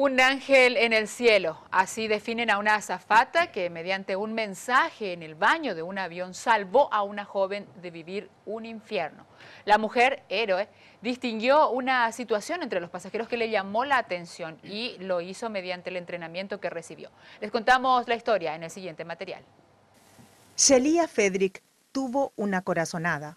Un ángel en el cielo, así definen a una azafata que mediante un mensaje en el baño de un avión salvó a una joven de vivir un infierno. La mujer, héroe, distinguió una situación entre los pasajeros que le llamó la atención y lo hizo mediante el entrenamiento que recibió. Les contamos la historia en el siguiente material. Shelia Fedrick tuvo una corazonada.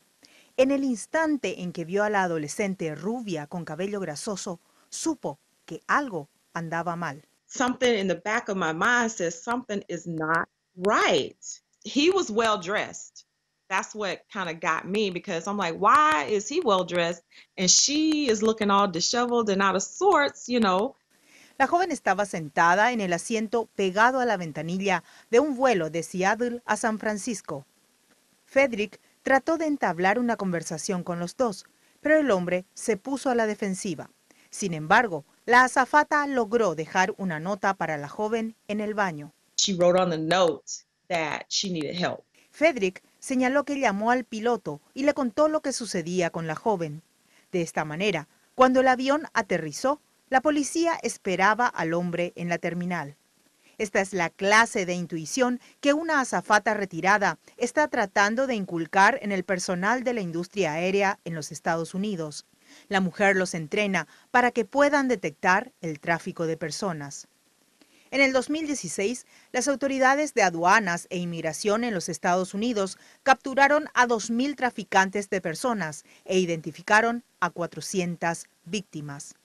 En el instante en que vio a la adolescente rubia con cabello grasoso, supo que algo andaba mal. Something in the back of my mind says something is not right. He was well dressed. That's what kind of got me because I'm like, why is he well dressed and she is looking all disheveled and out of sorts, you know? La joven estaba sentada en el asiento pegado a la ventanilla de un vuelo de Seattle a San Francisco. Frederick trató de entablar una conversación con los dos, pero el hombre se puso a la defensiva. Sin embargo, la azafata logró dejar una nota para la joven en el baño. She wrote on the note that she needed help. Frederick señaló que llamó al piloto y le contó lo que sucedía con la joven. De esta manera, cuando el avión aterrizó, la policía esperaba al hombre en la terminal. Esta es la clase de intuición que una azafata retirada está tratando de inculcar en el personal de la industria aérea en los Estados Unidos. La mujer los entrena para que puedan detectar el tráfico de personas. En el 2016, las autoridades de aduanas e inmigración en los Estados Unidos capturaron a 2.000 traficantes de personas e identificaron a 400 víctimas.